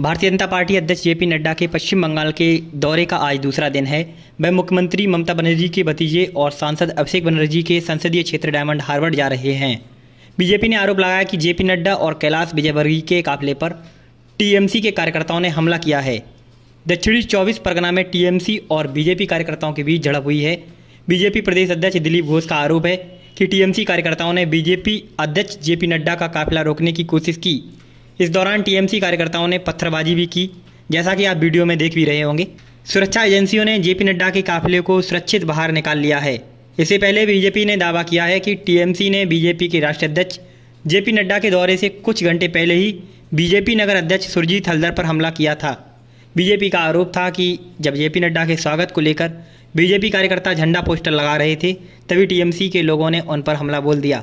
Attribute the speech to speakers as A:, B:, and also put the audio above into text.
A: भारतीय जनता पार्टी अध्यक्ष जेपी नड्डा के पश्चिम बंगाल के दौरे का आज दूसरा दिन है वह मुख्यमंत्री ममता बनर्जी के भतीजे और सांसद अभिषेक बनर्जी के संसदीय क्षेत्र डायमंड हार्वर्ड जा रहे हैं बीजेपी ने आरोप लगाया कि जेपी नड्डा और कैलाश विजयवर्गीय के काफिले पर टीएमसी के कार्यकर्ताओं ने हमला किया है दक्षिणी चौबीस परगना में टीएमसी और बीजेपी कार्यकर्ताओं के बीच झड़प हुई है बीजेपी प्रदेश अध्यक्ष दिलीप घोष का आरोप है कि टीएमसी कार्यकर्ताओं ने बीजेपी अध्यक्ष जेपी नड्डा का काफिला रोकने की कोशिश की इस दौरान टीएमसी कार्यकर्ताओं ने पत्थरबाजी भी की जैसा कि आप वीडियो में देख भी रहे होंगे सुरक्षा एजेंसियों ने जेपी नड्डा के काफिले को सुरक्षित बाहर निकाल लिया है इससे पहले बीजेपी ने दावा किया है कि टीएमसी ने बीजेपी के राष्ट्रीय अध्यक्ष जेपी नड्डा के दौरे से कुछ घंटे पहले ही बीजेपी नगर अध्यक्ष सुरजीत हल्दर पर हमला किया था बीजेपी का आरोप था कि जब जेपी नड्डा के स्वागत को लेकर बीजेपी कार्यकर्ता झंडा पोस्टर लगा रहे थे तभी टीएमसी के लोगों ने उन पर हमला बोल दिया